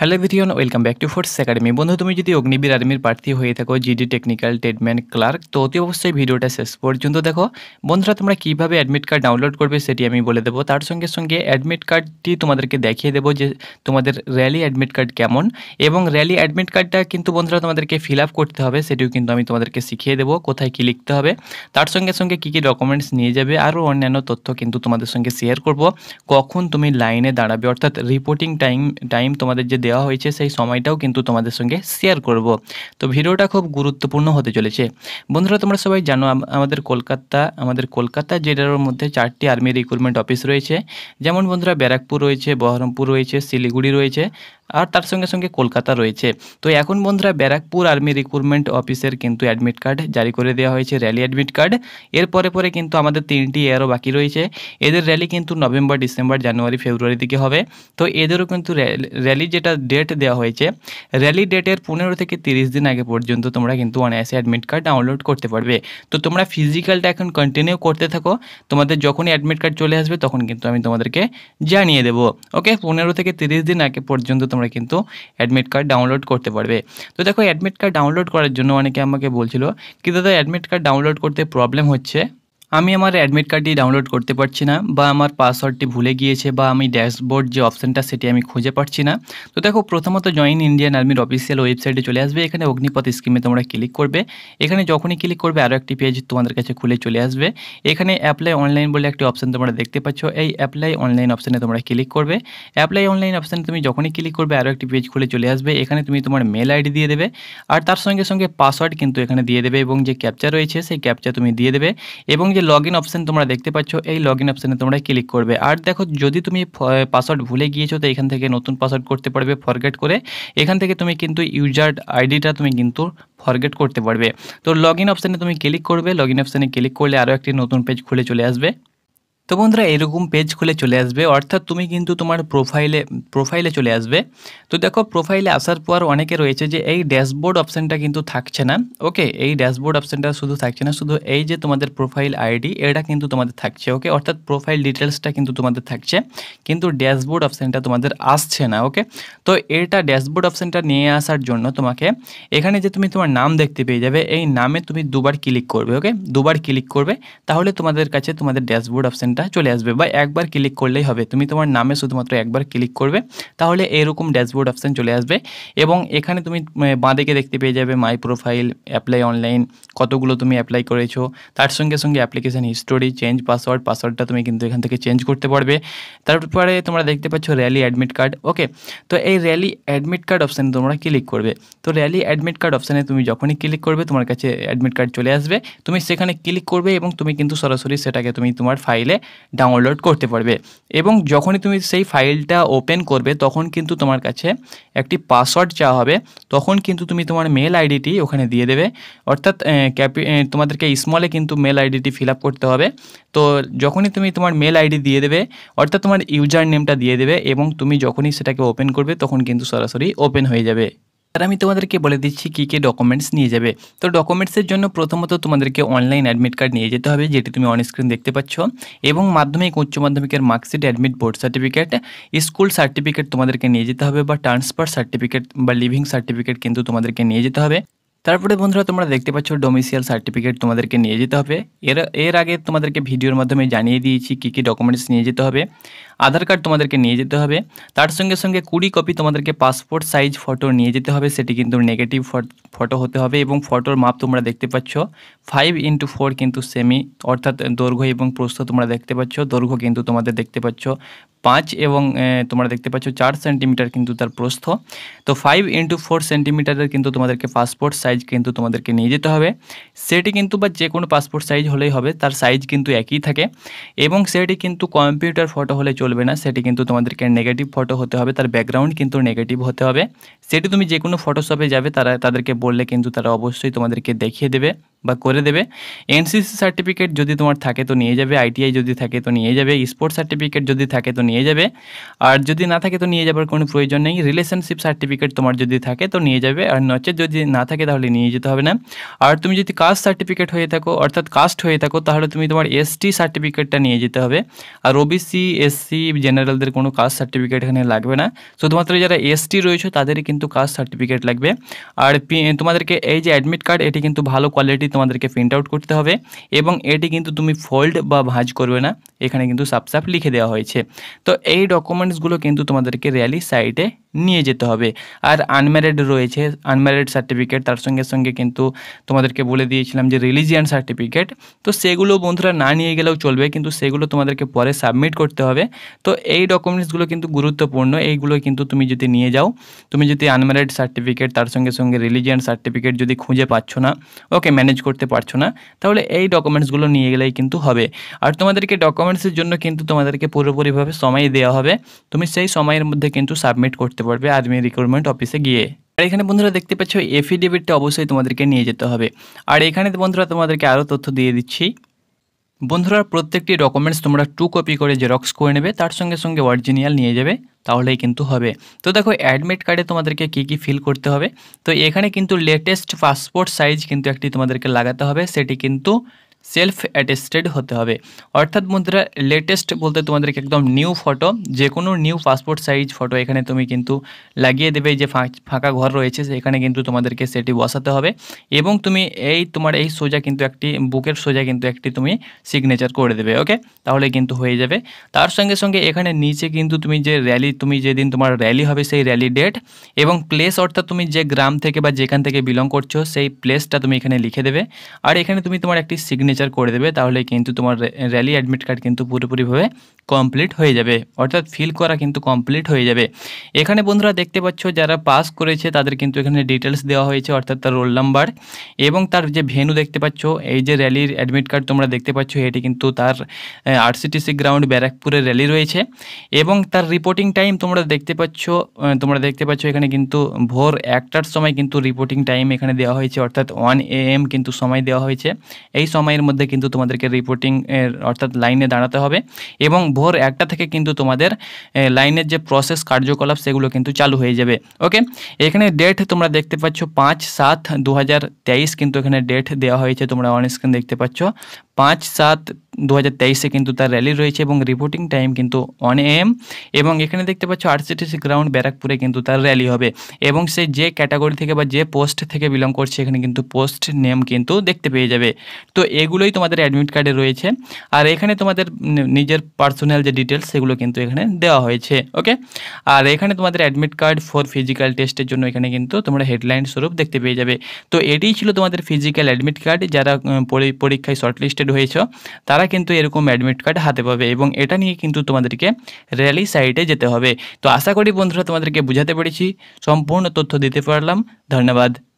hello ভিডিওন welcome back to force academy বন্ধু তুমি যদি অগ্নিবীর আর্মির প্রার্থী হয়ে থাকো জিডি টেকনিক্যাল ট্রেডম্যান ক্লার্ক তো অতি অবশ্যই ভিডিওটা শেষ পর্যন্ত দেখো বন্ধুরা তোমরা কীভাবে অ্যাডমিট কার্ড ডাউনলোড করবে সেটি আমি বলে দেবো তার সঙ্গে সঙ্গে অ্যাডমিট কার্ডটি তোমাদেরকে দেখিয়ে দেবো যে তোমাদের র্যালি অ্যাডমিট কার্ড কেমন এবং র্যালি অ্যাডমিট কার্ডটা কিন্তু বন্ধুরা তোমাদেরকে ফিল আপ করতে হবে সেটিও কিন্তু আমি তোমাদেরকে শিখিয়ে দেবো কোথায় কী লিখতে হবে তার সঙ্গে সঙ্গে কী কী ডকুমেন্টস নিয়ে যাবে আরও অন্যান্য তথ্য কিন্তু তোমাদের সঙ্গে শেয়ার করব কখন তুমি লাইনে দাঁড়াবে অর্থাৎ রিপোর্টিং টাইম টাইম তোমাদের যে দেওয়া হয়েছে সেই সময়টাও কিন্তু তোমাদের সঙ্গে শেয়ার করব তো ভিডিওটা খুব গুরুত্বপূর্ণ হতে চলেছে বন্ধুরা তোমরা সবাই জানো আমাদের কলকাতা আমাদের কলকাতা জেলার মধ্যে চারটি আর্মি রিক্রুটমেন্ট অফিস রয়েছে যেমন বন্ধুরা ব্যারাকপুর রয়েছে বহরমপুর রয়েছে শিলিগুড়ি রয়েছে আর তার সঙ্গে সঙ্গে কলকাতা রয়েছে তো এখন বন্ধুরা ব্যারাকপুর আর্মি রিক্রুটমেন্ট অফিসের কিন্তু অ্যাডমিট কার্ড জারি করে দেওয়া হয়েছে র্যালি অ্যাডমিট কার্ড এর পরে পরে কিন্তু আমাদের তিনটি এয়ারও বাকি রয়েছে এদের র্যালি কিন্তু নভেম্বর ডিসেম্বর জানুয়ারি ফেব্রুয়ারি দিকে হবে তো এদেরও কিন্তু র্যালি যেটা ডেট দেওয়া হয়েছে র্যালি ডেটের পনেরো থেকে তিরিশ দিন আগে পর্যন্ত তোমরা কিন্তু অনায়াসে অ্যাডমিট কার্ড ডাউনলোড করতে পারবে তো তোমরা ফিজিক্যালটা এখন কন্টিনিউ করতে থাকো তোমাদের যখনই অ্যাডমিট কার্ড চলে আসবে তখন কিন্তু আমি তোমাদেরকে জানিয়ে দেবো ওকে পনেরো থেকে তিরিশ দিন আগে পর্যন্ত তোমরা তোমরা কিন্তু অ্যাডমিট কার্ড ডাউনলোড করতে পারবে তো দেখো অ্যাডমিট কার্ড ডাউনলোড করার জন্য অনেকে আমাকে বলছিল কি দাদা অ্যাডমিট কার্ড ডাউনলোড করতে প্রবলেম হচ্ছে আমি আমার অ্যাডমিট কার্ডটি ডাউনলোড করতে পারছি না বা আমার পাসওয়ার্ডটি ভুলে গিয়েছে বা আমি ড্যাশবোর্ড যে অপশানটা সেটি আমি খুঁজে পাচ্ছি না তো দেখো প্রথমত জয়েন ইন্ডিয়ান আর্মির অফিসিয়াল ওয়েবসাইটে চলে আসবে এখানে অগ্নিপথ স্কিমে তোমরা ক্লিক করবে এখানে যখনই ক্লিক করবে আরও একটি পেজ তোমাদের কাছে খুলে চলে আসবে এখানে অ্যাপ্লাই অনলাইন বলে একটি অপশান তোমরা দেখতে পাচ্ছ এই অ্যাপ্লাই অনলাইন অপশানে তোমরা ক্লিক করবে অ্যাপ্লাই অনলাইন অপশানে তুমি যখনই ক্লিক করবে আরও একটি পেজ খুলে চলে আসবে এখানে তুমি তোমার মেল আইডি দিয়ে দেবে আর তার সঙ্গে সঙ্গে পাসওয়ার্ড কিন্তু এখানে দিয়ে দেবে এবং যে ক্যাপচা রয়েছে সেই ক্যাপচা তুমি দিয়ে দেবে এবং যে লগ ইন অপশান তোমরা দেখতে পাচ্ছ এই লগ ইন অপশানে তোমরা ক্লিক করবে আর দেখো যদি তুমি পাসওয়ার্ড ভুলে গিয়েছো তো এখান থেকে নতুন পাসওয়ার্ড করতে পারবে ফরগেট করে এখান থেকে তুমি কিন্তু ইউজার আইডিটা তুমি কিন্তু ফরগেট করতে পারবে তো লগ ইন অপশানে তুমি ক্লিক করবে লগ ইন অপশানে ক্লিক করলে আরও একটি নতুন পেজ খুলে চলে আসবে তো বন্ধুরা এরকম পেজ খুলে চলে আসবে অর্থাৎ তুমি কিন্তু তোমার প্রোফাইলে প্রোফাইলে চলে আসবে তো দেখো প্রোফাইলে আসার পর অনেকে রয়েছে যে এই ড্যাশবোর্ড অপশানটা কিন্তু থাকছে না ওকে এই ড্যাশবোর্ড অপশানটা শুধু থাকছে না শুধু এই যে তোমাদের প্রোফাইল আইডি এটা কিন্তু তোমাদের থাকছে ওকে অর্থাৎ প্রোফাইল ডিটেলসটা কিন্তু তোমাদের থাকছে কিন্তু ড্যাশবোর্ড অপশানটা তোমাদের আসছে না ওকে তো এটা ড্যাশবোর্ড অপশানটা নিয়ে আসার জন্য তোমাকে এখানে যে তুমি তোমার নাম দেখতে পেয়ে যাবে এই নামে তুমি দুবার ক্লিক করবে ওকে দুবার ক্লিক করবে তাহলে তোমাদের কাছে তোমাদের ড্যাশবোর্ড অপশানটা অপশানটা চলে আসবে বা একবার ক্লিক করলেই হবে তুমি তোমার নামে শুধুমাত্র একবার ক্লিক করবে তাহলে এরকম ড্যাশবোর্ড অপশান চলে আসবে এবং এখানে তুমি বাঁদিকে দেখতে পেয়ে যাবে মাই প্রোফাইল অ্যাপ্লাই অনলাইন কতগুলো তুমি অ্যাপ্লাই করেছো তার সঙ্গে সঙ্গে অ্যাপ্লিকেশান হিস্টোরি চেঞ্জ পাসওয়ার্ড পাসওয়ার্ডটা তুমি কিন্তু এখান থেকে চেঞ্জ করতে পারবে তারপরে তোমরা দেখতে পাচ্ছ র্যালি অ্যাডমিট কার্ড ওকে তো এই র্যালি অ্যাডমিট কার্ড অপশানে তোমরা ক্লিক করবে তো র্যালি অ্যাডমিট কার্ড অপশানে তুমি যখনই ক্লিক করবে তোমার কাছে অ্যাডমিট কার্ড চলে আসবে তুমি সেখানে ক্লিক করবে এবং তুমি কিন্তু সরাসরি সেটাকে তুমি তোমার ফাইলে ডাউনলোড করতে পারবে এবং যখনই তুমি সেই ফাইলটা ওপেন করবে তখন কিন্তু তোমার কাছে একটি পাসওয়ার্ড চাওয়া হবে তখন কিন্তু তুমি তোমার মেল আইডিটি ওখানে দিয়ে দেবে অর্থাৎ ক্যাপি তোমাদেরকে স্মলে কিন্তু মেল আইডিটি ফিল করতে হবে তো যখনই তুমি তোমার মেল আইডি দিয়ে দেবে অর্থাৎ তোমার ইউজার নেমটা দিয়ে দেবে এবং তুমি যখনই সেটাকে ওপেন করবে তখন কিন্তু সরাসরি ওপেন হয়ে যাবে আর আমি তোমাদেরকে বলে দিচ্ছি কী কী ডকুমেন্টস নিয়ে যাবে তো ডকুমেন্টসের জন্য প্রথমত তোমাদেরকে অনলাইন অ্যাডমিট কার্ড নিয়ে যেতে হবে যেটি তুমি অনস্ক্রিন দেখতে পাচ্ছ এবং মাধ্যমিক উচ্চ মাধ্যমিকের marksheet admit board certificate school certificate তোমাদেরকে নিয়ে যেতে হবে বা ট্রান্সফার সার্টিফিকেট বা লিভিং সার্টিফিকেট কিন্তু তোমাদেরকে নিয়ে যেতে হবে তারপরে বন্ধুরা তোমরা দেখতে পাচ্ছ ডোমিসিয়াল সার্টিফিকেট তোমাদেরকে নিয়ে যেতে হবে এর এর আগে তোমাদেরকে ভিডিওর মাধ্যমে জানিয়ে দিয়েছি কী কী ডকুমেন্টস নিয়ে যেতে হবে আধার কার্ড তোমাদেরকে নিয়ে যেতে হবে তার সঙ্গে সঙ্গে কুড়ি কপি তোমাদেরকে পাসপোর্ট সাইজ ফটো নিয়ে যেতে হবে সেটি কিন্তু নেগেটিভ ফটো হতে হবে এবং ফটোর মাপ তোমরা দেখতে পাচ্ছ ফাইভ ইন্টু ফোর কিন্তু সেমি অর্থাৎ দৈর্ঘ্য এবং প্রস্থ তোমরা দেখতে পাচ্ছ দৈর্ঘ্য কিন্তু তোমাদের দেখতে পাচ্ছ পাঁচ এবং তোমরা দেখতে পাচ্ছ চার সেন্টিমিটার কিন্তু তার প্রস্থ তো ফাইভ ইন্টু ফোর সেন্টিমিটারের কিন্তু তোমাদেরকে পাসপোর্ট সাইজ সাইজ কিন্তু তোমাদেরকে নিয়ে যেতে হবে সেটি কিন্তু বা যে কোনো পাসপোর্ট সাইজ হলেই হবে তার সাইজ কিন্তু একই থাকে এবং সেটি কিন্তু কম্পিউটার ফটো হলে চলবে না সেটি কিন্তু তোমাদেরকে নেগেটিভ ফটো হতে হবে তার ব্যাকগ্রাউন্ড কিন্তু নেগেটিভ হতে হবে সেটি তুমি যে কোনো ফটোশপে যাবে তারা তাদেরকে বললে কিন্তু তারা অবশ্যই তোমাদেরকে দেখিয়ে দেবে বা করে দেবে এনসিসি সার্টিফিকেট যদি তোমার থাকে তো নিয়ে যাবে আইটিআই যদি থাকে তো নিয়ে যাবে স্পোর্টস সার্টিফিকেট যদি থাকে তো নিয়ে যাবে আর যদি না থাকে তো নিয়ে যাবার কোনো প্রয়োজন নেই রিলেশনশিপ সার্টিফিকেট তোমার যদি থাকে তো নিয়ে যাবে আর নচে যদি না থাকে তাহলে তাহলে নিয়ে যেতে হবে না আর তুমি যদি কাস্ট সার্টিফিকেট হয়ে থাকো অর্থাৎ কাস্ট হয়ে থাকো তাহলে তুমি তোমার এসটি সার্টিফিকেটটা নিয়ে যেতে হবে আর ওবিসি এসসি জেনারেলদের কোনো কাস্ট সার্টিফিকেট এখানে লাগবে না শুধুমাত্র যারা এসটি রয়েছে তাদেরই কিন্তু কাস্ট সার্টিফিকেট লাগবে আর তোমাদেরকে এই যে অ্যাডমিট কার্ড এটি কিন্তু ভালো কোয়ালিটি তোমাদেরকে প্রিন্ট আউট করতে হবে এবং এটি কিন্তু তুমি ফোল্ড বা ভাঁজ করবে না এখানে কিন্তু সাপসাপ লিখে দেওয়া হয়েছে তো এই ডকুমেন্টসগুলো কিন্তু তোমাদেরকে র্যালি সাইটে নিয়ে যেতে হবে আর আনম্যারিড রয়েছে আনম্যারিড সার্টিফিকেট তার সঙ্গে সঙ্গে সঙ্গে কিন্তু তোমাদেরকে বলে দিয়েছিলাম যে রিলিজিয়ান সার্টিফিকেট তো সেগুলো বন্ধুরা না নিয়ে গেলেও চলবে কিন্তু সেগুলো তোমাদেরকে পরে সাবমিট করতে হবে তো এই ডকুমেন্টসগুলো কিন্তু গুরুত্বপূর্ণ এইগুলো কিন্তু তুমি যদি নিয়ে যাও তুমি যদি আনম্যারিড সার্টিফিকেট তার সঙ্গে সঙ্গে রিলিজিয়ান সার্টিফিকেট যদি খুঁজে পাচ্ছ না ওকে ম্যানেজ করতে পারছো না তাহলে এই ডকুমেন্টসগুলো নিয়ে গেলেই কিন্তু হবে আর তোমাদেরকে ডকুমেন্টসের জন্য কিন্তু তোমাদেরকে পুরোপুরিভাবে সময় দেওয়া হবে তুমি সেই সময়ের মধ্যে কিন্তু সাবমিট করতে পারবে আর্মি রিক্রুটমেন্ট অফিসে গিয়ে আর এখানে বন্ধুরা দেখতে পাচ্ছ এফিডেভিটটা অবশ্যই তোমাদেরকে নিয়ে যেতে হবে আর এখানে বন্ধুরা তোমাদেরকে আরও তথ্য দিয়ে দিচ্ছি বন্ধুরা প্রত্যেকটি ডকুমেন্টস তোমরা টু কপি করে জেরক্স করে নেবে তার সঙ্গে সঙ্গে অরিজিনাল নিয়ে যাবে তাহলেই কিন্তু হবে তো দেখো অ্যাডমিট কার্ডে তোমাদেরকে কি কি ফিল করতে হবে তো এখানে কিন্তু লেটেস্ট পাসপোর্ট সাইজ কিন্তু একটি তোমাদেরকে লাগাতে হবে সেটি কিন্তু সেলফ অ্যাটেস্টেড হতে হবে অর্থাৎ মুদ্রা লেটেস্ট বলতে তোমাদেরকে একদম নিউ ফটো যে কোনো নিউ পাসপোর্ট সাইজ ফটো এখানে তুমি কিন্তু লাগিয়ে দেবে যে ফাঁকা ঘর রয়েছে সেখানে কিন্তু তোমাদেরকে সেটি বসাতে হবে এবং তুমি এই তোমার এই সোজা কিন্তু একটি বুকের সোজা কিন্তু একটি তুমি সিগনেচার করে দেবে ওকে তাহলে কিন্তু হয়ে যাবে তার সঙ্গে সঙ্গে এখানে নিচে কিন্তু তুমি যে র্যালি তুমি যেদিন তোমার র্যালি হবে সেই র্যালি ডেট এবং প্লেস অর্থাৎ তুমি যে গ্রাম থেকে বা যেখান থেকে বিলং করছো সেই প্লেসটা তুমি এখানে লিখে দেবে আর এখানে তুমি তোমার একটি সিগনে সিগনেচার করে দেবে তাহলে কিন্তু তোমার র্যালি অ্যাডমিট কার্ড কিন্তু পুরোপুরিভাবে কমপ্লিট হয়ে যাবে অর্থাৎ ফিল করা কিন্তু কমপ্লিট হয়ে যাবে এখানে বন্ধুরা দেখতে পাচ্ছ যারা পাস করেছে তাদের কিন্তু এখানে ডিটেলস দেওয়া হয়েছে অর্থাৎ তার রোল নাম্বার এবং তার যে ভেনু দেখতে পাচ্ছ এই যে র্যালির অ্যাডমিট কার্ড তোমরা দেখতে পাচ্ছ এটি কিন্তু তার আরসিটিসি গ্রাউন্ড ব্যারাকপুরের র্যালি রয়েছে এবং তার রিপোর্টিং টাইম তোমরা দেখতে পাচ্ছ তোমরা দেখতে পাচ্ছ এখানে কিন্তু ভোর একটার সময় কিন্তু রিপোর্টিং টাইম এখানে দেওয়া হয়েছে অর্থাৎ ওয়ান এ এম কিন্তু সময় দেওয়া হয়েছে এই সময়ের টাইমের মধ্যে কিন্তু তোমাদেরকে রিপোর্টিং এর অর্থাৎ লাইনে দাঁড়াতে হবে এবং ভোর একটা থেকে কিন্তু তোমাদের লাইনের যে প্রসেস কার্যকলাপ সেগুলো কিন্তু চালু হয়ে যাবে ওকে এখানে ডেট তোমরা দেখতে পাচ্ছ পাঁচ সাত দু কিন্তু এখানে ডেট দেওয়া হয়েছে তোমরা অন স্ক্রিন দেখতে পাচ্ছ পাঁচ সাত দু হাজার তেইশে কিন্তু তার র্যালি রয়েছে এবং রিপোর্টিং টাইম কিন্তু অন এম এবং এখানে দেখতে পাচ্ছ আরসিটিসি গ্রাউন্ড ব্যারাকপুরে কিন্তু তার র্যালি হবে এবং সে যে ক্যাটাগরি থেকে বা যে পোস্ট থেকে বিলং করছে এখানে কিন্তু পোস্ট নেম কিন্তু দেখতে পেয়ে যাবে তো এগুলোই তোমাদের অ্যাডমিট কার্ডে রয়েছে আর এখানে তোমাদের নিজের পার্সোনাল যে ডিটেলস সেগুলো কিন্তু এখানে দেওয়া হয়েছে ওকে আর এখানে তোমাদের অ্যাডমিট কার্ড ফর ফিজিক্যাল টেস্টের জন্য এখানে কিন্তু তোমরা হেডলাইন স্বরূপ দেখতে পেয়ে যাবে তো এটিই ছিল তোমাদের ফিজিক্যাল অ্যাডমিট কার্ড যারা পরীক্ষায় শর্টলিস্টেড হয়েছ তারা কিন্তু এরকম অ্যাডমিট কার্ড হাতে পাবে এবং এটা নিয়ে কিন্তু তোমাদেরকে র্যালি সাইটে যেতে হবে তো আশা করি বন্ধুরা তোমাদেরকে বুঝাতে পেরেছি সম্পূর্ণ তথ্য দিতে পারলাম ধন্যবাদ